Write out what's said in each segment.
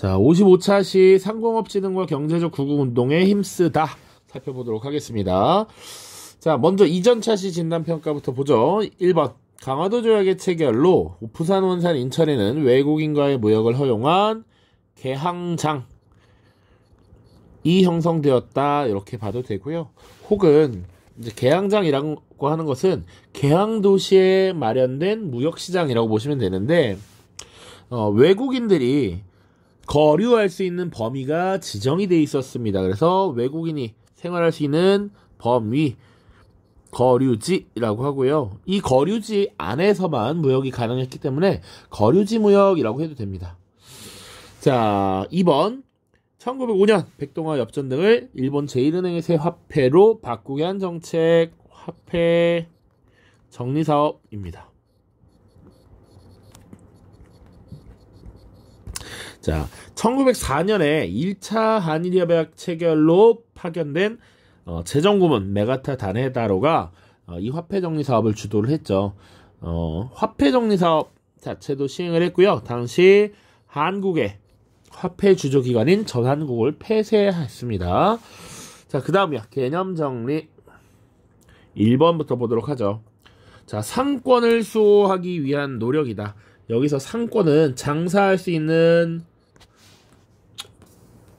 자, 55차 시 상공업지능과 경제적 구국운동에 힘쓰다 살펴보도록 하겠습니다. 자, 먼저 이전 차시 진단평가부터 보죠. 1번. 강화도 조약의 체결로 부산 원산 인천에는 외국인과의 무역을 허용한 개항장 이 형성되었다 이렇게 봐도 되고요. 혹은 이제 개항장이라고 하는 것은 개항 도시에 마련된 무역 시장이라고 보시면 되는데 어, 외국인들이 거류할 수 있는 범위가 지정이 돼 있었습니다. 그래서 외국인이 생활할 수 있는 범위 거류지라고 하고요. 이 거류지 안에서만 무역이 가능했기 때문에 거류지 무역이라고 해도 됩니다. 자, 2번 1905년 백동화 엽전 등을 일본 제1은행의 새 화폐로 바꾸게 한 정책 화폐 정리사업입니다. 자, 1904년에 1차 한일협약 체결로 파견된 어, 재정구문 메가타 다네다로가 어, 이 화폐 정리 사업을 주도를 했죠. 어, 화폐 정리 사업 자체도 시행을 했고요. 당시 한국의 화폐 주조 기관인 전한국을 폐쇄했습니다. 자, 그 다음이요. 개념 정리 1번부터 보도록 하죠. 자, 상권을 수호하기 위한 노력이다. 여기서 상권은 장사할 수 있는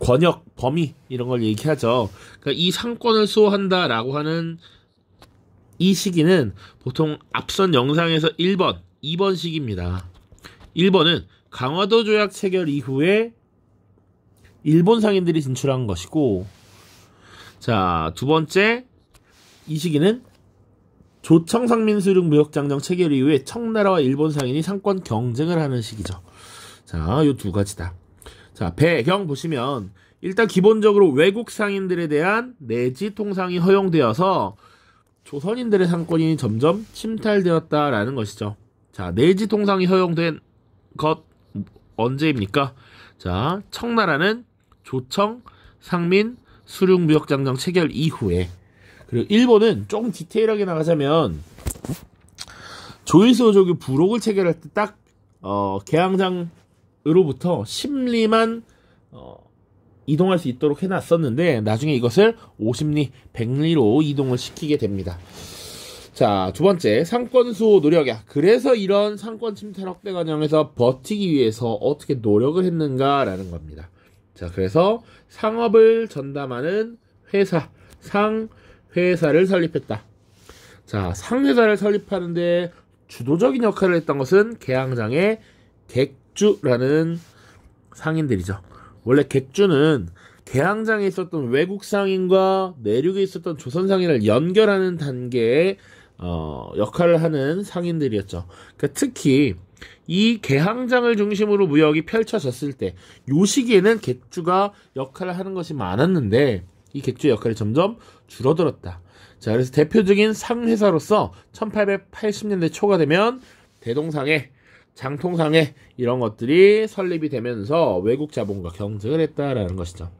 권역 범위 이런 걸 얘기하죠. 그러니까 이 상권을 수호한다라고 하는 이 시기는 보통 앞선 영상에서 1번, 2번 시기입니다. 1번은 강화도 조약 체결 이후에 일본 상인들이 진출한 것이고 자, 두 번째 이 시기는 조청상민수륙 무역장정 체결 이후에 청나라와 일본 상인이 상권 경쟁을 하는 시기죠. 자, 요 두 가지다. 자, 배경 보시면 일단 기본적으로 외국 상인들에 대한 내지 통상이 허용되어서 조선인들의 상권이 점점 침탈되었다라는 것이죠. 자, 내지 통상이 허용된 것 언제입니까? 자, 청나라는 조청, 상민, 수륙무역 장정 체결 이후에 그리고 일본은 조금 디테일하게 나가자면 조일소족이 부록을 체결할 때딱 어, 개항장 으로부터 심리만 어, 이동할 수 있도록 해놨었는데 나중에 이것을 50리, 100리로 이동을 시키게 됩니다. 자, 두 번째, 상권수 노력이야. 그래서 이런 상권 침탈 확대 과정에서 버티기 위해서 어떻게 노력을 했는가라는 겁니다. 자, 그래서 상업을 전담하는 회사, 상회사를 설립했다. 자, 상회사를 설립하는데 주도적인 역할을 했던 것은 개항장의 객 객주라는 상인들이죠. 원래 객주는 개항장에 있었던 외국 상인과 내륙에 있었던 조선 상인을 연결하는 단계의 어, 역할을 하는 상인들이었죠. 그러니까 특히 이 개항장을 중심으로 무역이 펼쳐졌을 때, 요 시기에는 객주가 역할을 하는 것이 많았는데, 이 객주의 역할이 점점 줄어들었다. 자, 그래서 대표적인 상회사로서 1880년대 초가 되면 대동상에 장통상에 이런 것들이 설립이 되면서 외국 자본과 경쟁을 했다라는 것이죠.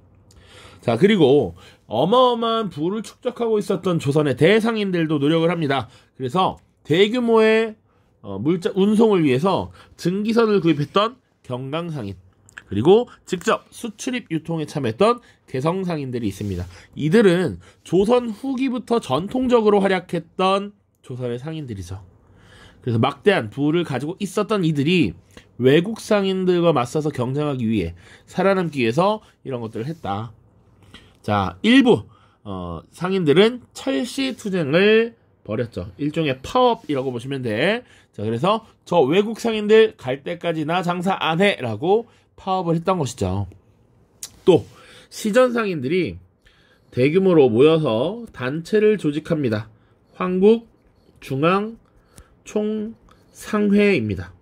자, 그리고 어마어마한 부를 축적하고 있었던 조선의 대상인들도 노력을 합니다. 그래서 대규모의 어, 물자 운송을 위해서 증기선을 구입했던 경강상인 그리고 직접 수출입 유통에 참여했던 개성상인들이 있습니다. 이들은 조선 후기부터 전통적으로 활약했던 조선의 상인들이죠. 그래서 막대한 부를 가지고 있었던 이들이 외국 상인들과 맞서서 경쟁하기 위해 살아남기 위해서 이런 것들을 했다. 자, 일부 어, 상인들은 철시 투쟁을 벌였죠. 일종의 파업이라고 보시면 돼. 자, 그래서 저 외국 상인들 갈 때까지 나 장사 안 해라고 파업을 했던 것이죠. 또 시전 상인들이 대규모로 모여서 단체를 조직합니다. 황국, 중앙, 총 상회입니다.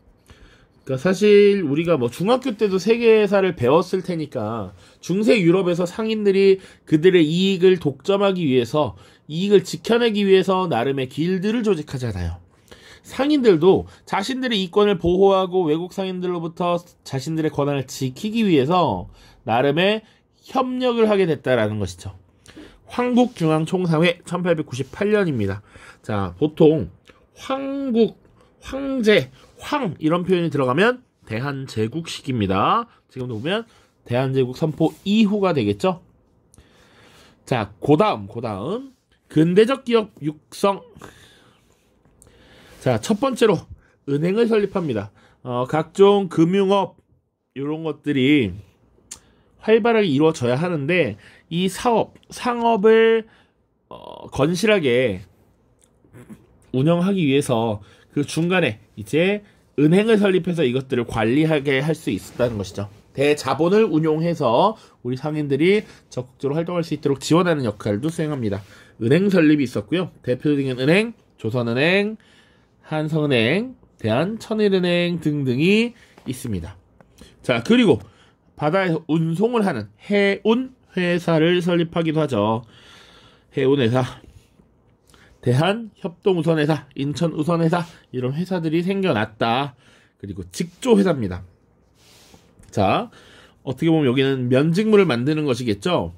그러니까 사실 우리가 뭐 중학교 때도 세계사를 배웠을 테니까 중세 유럽에서 상인들이 그들의 이익을 독점하기 위해서 이익을 지켜내기 위해서 나름의 길드를 조직하잖아요. 상인들도 자신들의 이권을 보호하고 외국 상인들로부터 자신들의 권한을 지키기 위해서 나름의 협력을 하게 됐다라는 것이죠. 황북중앙총상회 1898년입니다. 자, 보통 황국, 황제, 황 이런 표현이 들어가면 대한제국식입니다. 지금도 보면 대한제국 선포 이후가 되겠죠. 자, 그다음 그다음 근대적 기업 육성. 자, 첫 번째로 은행을 설립합니다. 어, 각종 금융업 이런 것들이 활발하게 이루어져야 하는데 이 사업, 상업을 어, 건실하게 운영하기 위해서 그 중간에 이제 은행을 설립해서 이것들을 관리하게 할 수 있었다는 것이죠. 대자본을 운용해서 우리 상인들이 적극적으로 활동할 수 있도록 지원하는 역할도 수행합니다. 은행 설립이 있었고요. 대표적인 은행, 조선은행, 한성은행, 대한천일은행 등등이 있습니다. 자, 그리고 바다에서 운송을 하는 해운 회사를 설립하기도 하죠. 해운 회사. 대한 협동 우선회사, 인천 우선회사 이런 회사들이 생겨났다. 그리고 직조 회사입니다. 자, 어떻게 보면 여기는 면직물을 만드는 것이겠죠.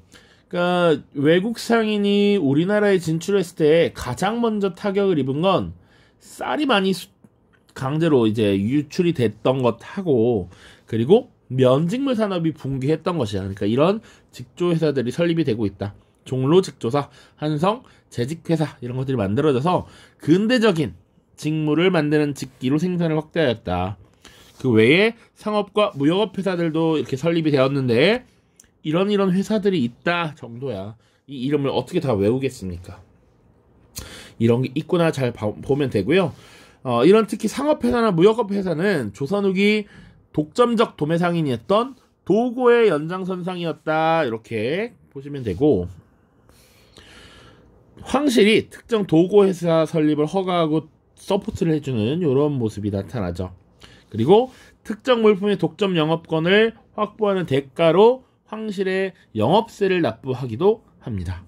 그러니까 외국 상인이 우리나라에 진출했을 때 가장 먼저 타격을 입은 건 쌀이 많이 강제로 이제 유출이 됐던 것하고 그리고 면직물 산업이 붕괴했던 것이야. 그러니까 이런 직조 회사들이 설립이 되고 있다. 종로직 조사, 한성, 재직회사 이런 것들이 만들어져서 근대적인 직무를 만드는 직기로 생산을 확대하였다. 그 외에 상업과 무역업 회사들도 이렇게 설립이 되었는데 이런 이런 회사들이 있다 정도야. 이 이름을 어떻게 다 외우겠습니까? 이런 게 있구나 잘 봐, 보면 되고요. 어, 이런 특히 상업회사나 무역업회사는 조선 후기 독점적 도매상인이었던 도고의 연장선상이었다 이렇게 보시면 되고 황실이 특정 도고 회사 설립을 허가하고 서포트를 해주는 이런 모습이 나타나죠. 그리고 특정 물품의 독점 영업권을 확보하는 대가로 황실의 영업세를 납부하기도 합니다.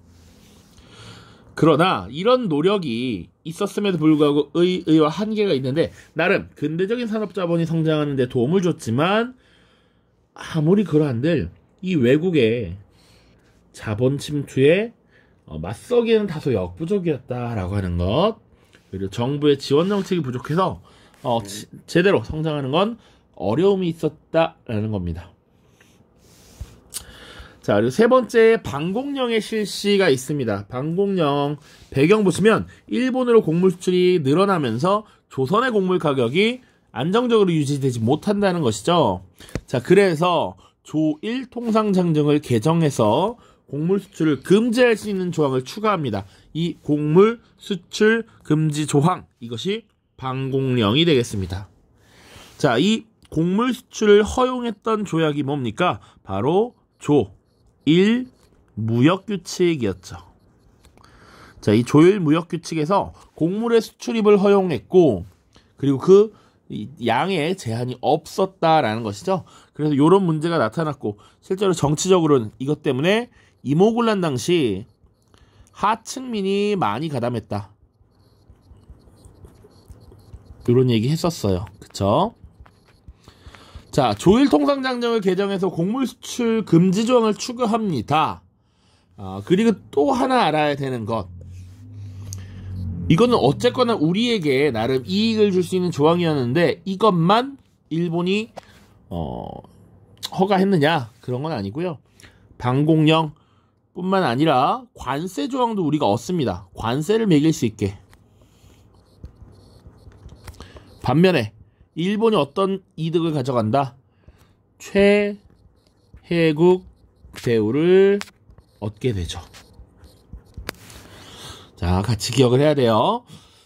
그러나 이런 노력이 있었음에도 불구하고 의, 의와 한계가 있는데 나름 근대적인 산업자본이 성장하는 데 도움을 줬지만 아무리 그러한들 이 외국의 자본 침투에 어, 맞서기에는 다소 역부족이었다라고 하는 것 그리고 정부의 지원 정책이 부족해서 어, 네. 지, 제대로 성장하는 건 어려움이 있었다라는 겁니다. 자, 그리고 세 번째 방공령의 실시가 있습니다. 방공령 배경 보시면 일본으로 곡물 수출이 늘어나면서 조선의 곡물 가격이 안정적으로 유지되지 못한다는 것이죠. 자, 그래서 조일 통상장정을 개정해서 곡물 수출을 금지할 수 있는 조항을 추가합니다. 이 곡물 수출 금지 조항 이것이 방공령이 되겠습니다. 자, 이 곡물 수출을 허용했던 조약이 뭡니까? 바로 조1 무역 규칙이었죠. 자, 이 조일 무역 규칙에서 곡물의 수출입을 허용했고 그리고 그양의 제한이 없었다라는 것이죠. 그래서 이런 문제가 나타났고 실제로 정치적으로는 이것 때문에 이모군란 당시 하층민이 많이 가담했다. 이런 얘기 했었어요. 그쵸? 자, 조일통상장정을 개정해서 곡물 수출 금지 조항을 추가합니다. 어, 그리고 또 하나 알아야 되는 것. 이거는 어쨌거나 우리에게 나름 이익을 줄 수 있는 조항이었는데 이것만 일본이 어, 허가했느냐 그런 건 아니고요. 방공령 뿐만 아니라 관세 조항도 우리가 얻습니다. 관세를 매길 수 있게. 반면에 일본이 어떤 이득을 가져간다? 최혜국 대우를 얻게 되죠. 자, 같이 기억을 해야 돼요.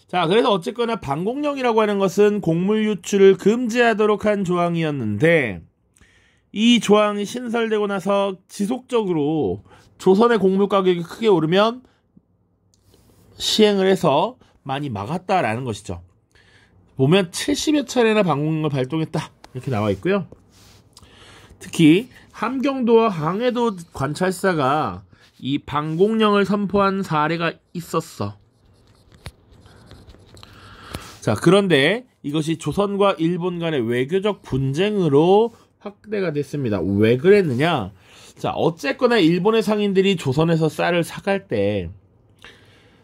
자, 그래서 어쨌거나 방공령이라고 하는 것은 곡물 유출을 금지하도록 한 조항이었는데 이 조항이 신설되고 나서 지속적으로 조선의 곡물 가격이 크게 오르면 시행을 해서 많이 막았다라는 것이죠. 보면 70여 차례나 방공을 발동했다 이렇게 나와 있고요. 특히 함경도와 강해도 관찰사가 이 방공령을 선포한 사례가 있었어. 자, 그런데 이것이 조선과 일본 간의 외교적 분쟁으로 확대가 됐습니다. 왜 그랬느냐? 자, 어쨌거나 일본의 상인들이 조선에서 쌀을 사갈 때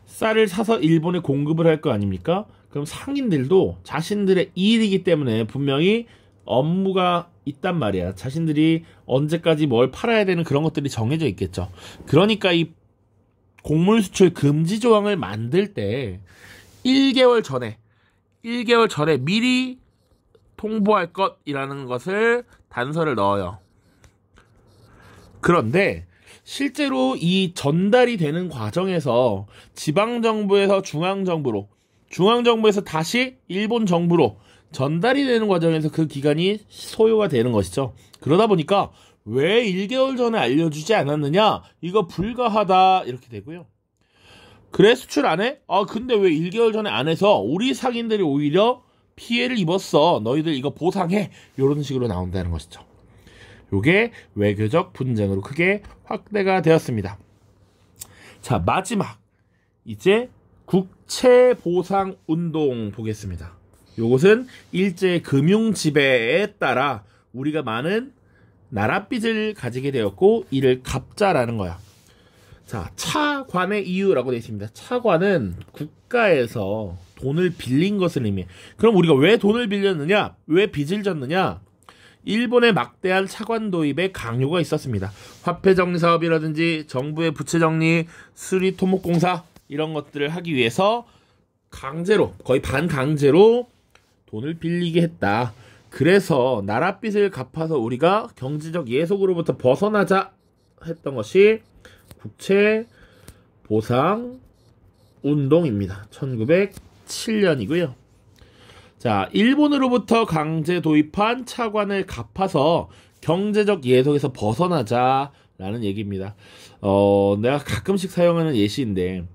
쌀을 사서 일본에 공급을 할 거 아닙니까? 그럼 상인들도 자신들의 일이기 때문에 분명히 업무가 있단 말이야. 자신들이 언제까지 뭘 팔아야 되는 그런 것들이 정해져 있겠죠. 그러니까 이 곡물 수출 금지 조항을 만들 때 1개월 전에 1개월 전에 미리 통보할 것이라는 것을 단서를 넣어요. 그런데 실제로 이 전달이 되는 과정에서 지방 정부에서 중앙 정부로 중앙 정부에서 다시 일본 정부로 전달이 되는 과정에서 그 기간이 소요가 되는 것이죠. 그러다 보니까 왜 1개월 전에 알려주지 않았느냐? 이거 불가하다 이렇게 되고요. 그래 수출 안 해? 아 근데 왜 1개월 전에 안 해서 우리 상인들이 오히려 피해를 입었어. 너희들 이거 보상해. 이런 식으로 나온다는 것이죠. 요게 외교적 분쟁으로 크게 확대가 되었습니다. 자, 마지막. 이제 국채 보상 운동 보겠습니다. 요것은 일제 금융 지배에 따라 우리가 많은 나라 빚을 가지게 되었고 이를 갚자라는 거야. 자, 차관의 이유라고 되어 있습니다. 차관은 국가에서 돈을 빌린 것을 의미해. 그럼 우리가 왜 돈을 빌렸느냐? 왜 빚을 졌느냐? 일본의 막대한 차관 도입에 강요가 있었습니다. 화폐 정리 사업이라든지 정부의 부채 정리, 수리 토목 공사 이런 것들을 하기 위해서 강제로 거의 반강제로 돈을 빌리게 했다. 그래서 나라 빚을 갚아서 우리가 경제적 예속으로부터 벗어나자 했던 것이 국채 보상 운동입니다. 1907년이고요. 자, 일본으로부터 강제 도입한 차관을 갚아서 경제적 예속에서 벗어나자라는 얘기입니다. 어, 내가 가끔씩 사용하는 예시인데,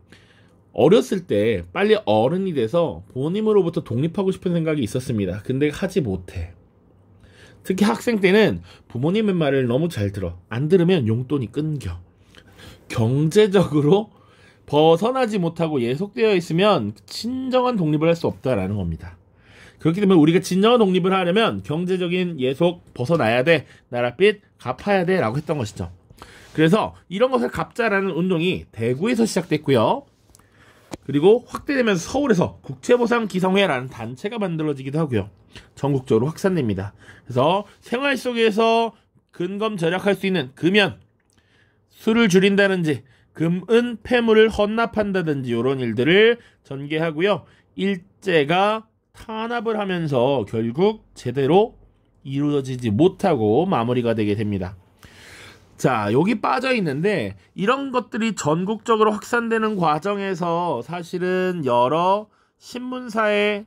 어렸을 때 빨리 어른이 돼서 부모님으로부터 독립하고 싶은 생각이 있었습니다. 근데 하지 못해. 특히 학생 때는 부모님의 말을 너무 잘 들어. 안 들으면 용돈이 끊겨. 경제적으로 벗어나지 못하고 예속되어 있으면 진정한 독립을 할 수 없다라는 겁니다. 그렇기 때문에 우리가 진정한 독립을 하려면 경제적인 예속 벗어나야 돼. 나라빚 갚아야 돼. 라고 했던 것이죠. 그래서 이런 것을 갚자라는 운동이 대구에서 시작됐고요. 그리고 확대되면서 서울에서 국채보상기성회라는 단체가 만들어지기도 하고요. 전국적으로 확산됩니다. 그래서 생활 속에서 근검 절약할 수 있는 금연, 술을 줄인다든지 금은 폐물을 헌납한다든지 이런 일들을 전개하고요. 일제가 탄압을 하면서 결국 제대로 이루어지지 못하고 마무리가 되게 됩니다. 자, 여기 빠져 있는데 이런 것들이 전국적으로 확산되는 과정에서 사실은 여러 신문사의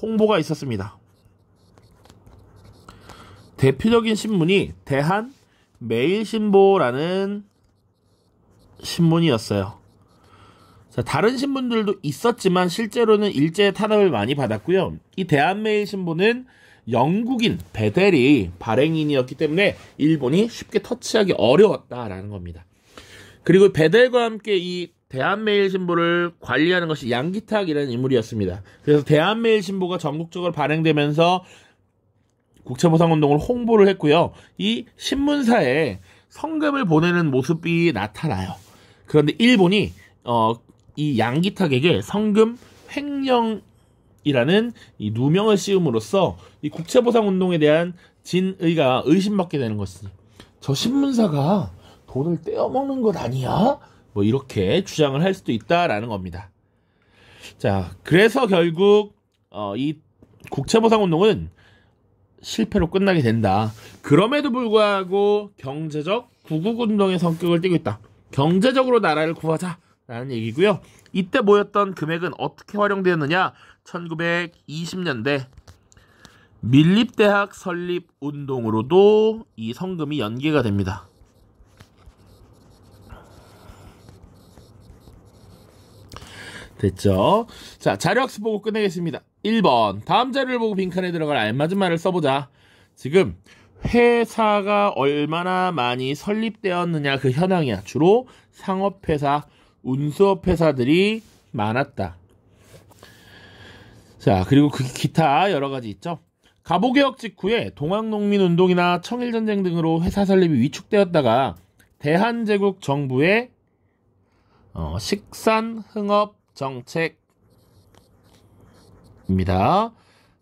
홍보가 있었습니다. 대표적인 신문이 대한 매일신보라는 신문이었어요. 자, 다른 신분들도 있었지만 실제로는 일제의 탄압을 많이 받았고요. 이 대한매일 신보는 영국인 베델이 발행인이었기 때문에 일본이 쉽게 터치하기 어려웠다라는 겁니다. 그리고 베델과 함께 이 대한매일신보를 관리하는 것이 양기탁이라는 인물이었습니다. 그래서 대한매일신보가 전국적으로 발행되면서 국채보상운동을 홍보를 했고요. 이 신문사에 성금을 보내는 모습이 나타나요. 그런데 일본이 어, 이 양기탁에게 성금 횡령이라는 이 누명을 씌움으로써 이 국채보상운동에 대한 진의가 의심받게 되는 것이지. 저 신문사가 돈을 떼어먹는 것 아니야? 뭐 이렇게 주장을 할 수도 있다라는 겁니다. 자, 그래서 결국 어, 이 국채보상운동은 실패로 끝나게 된다. 그럼에도 불구하고 경제적 구국운동의 성격을 띠고 있다. 경제적으로 나라를 구하자. 라는 얘기고요. 이때 모였던 금액은 어떻게 활용되었느냐? 1920년대 밀립대학 설립 운동으로도 이 성금이 연계가 됩니다. 됐죠? 자, 자료학습 보고 끝내겠습니다. 1번. 다음 자료를 보고 빈칸에 들어갈 알맞은 말을 써보자. 지금 회사가 얼마나 많이 설립되었느냐 그 현황이야. 주로 상업회사, 운수업 회사들이 많았다. 자, 그리고 그 기타 여러 가지 있죠. 가보개혁 직후에 동학농민운동이나 청일전쟁 등으로 회사 설립이 위축되었다가 대한제국 정부의 어, 식산 흥업 정책입니다.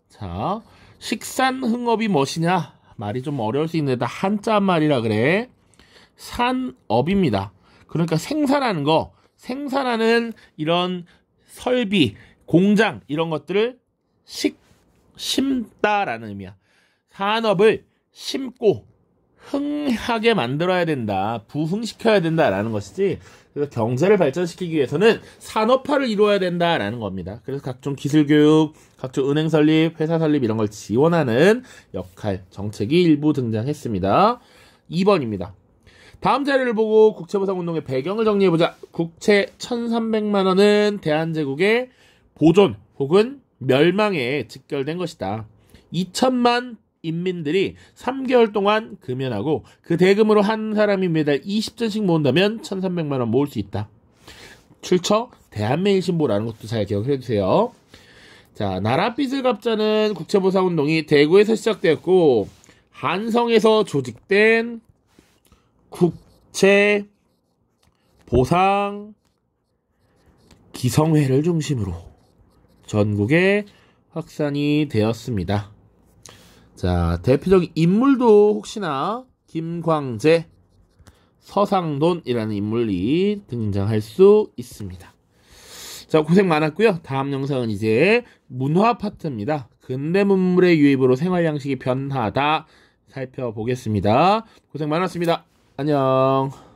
자, 식산 흥업이 무엇이냐? 말이 좀 어려울 수 있는데 한자 말이라 그래. 산업입니다. 그러니까 생산하는 거, 생산하는 이런 설비, 공장 이런 것들을 식 심다라는 의미야. 산업을 심고 흥하게 만들어야 된다. 부흥시켜야 된다라는 것이지. 그래서 경제를 발전시키기 위해서는 산업화를 이루어야 된다라는 겁니다. 그래서 각종 기술 교육, 각종 은행 설립, 회사 설립 이런 걸 지원하는 역할 정책이 일부 등장했습니다. 2번입니다. 다음 자료를 보고 국채보상운동의 배경을 정리해보자. 국채 1300만원은 대한제국의 보존 혹은 멸망에 직결된 것이다. 2천만 인민들이 3개월 동안 금연하고 그 대금으로 한 사람이 매달 20전씩 모은다면 1300만원 모을 수 있다. 출처 대한매일신보라는 것도 잘 기억해 주세요. 자, 나라빚을 갚자는 국채보상운동이 대구에서 시작되었고 한성에서 조직된 국채 보상 기성회를 중심으로 전국에 확산이 되었습니다. 자, 대표적인 인물도 혹시나 김광재, 서상돈이라는 인물이 등장할 수 있습니다. 자, 고생 많았고요. 다음 영상은 이제 문화 파트입니다. 근대 문물의 유입으로 생활 양식이 변하다 살펴보겠습니다. 고생 많았습니다. 안녕.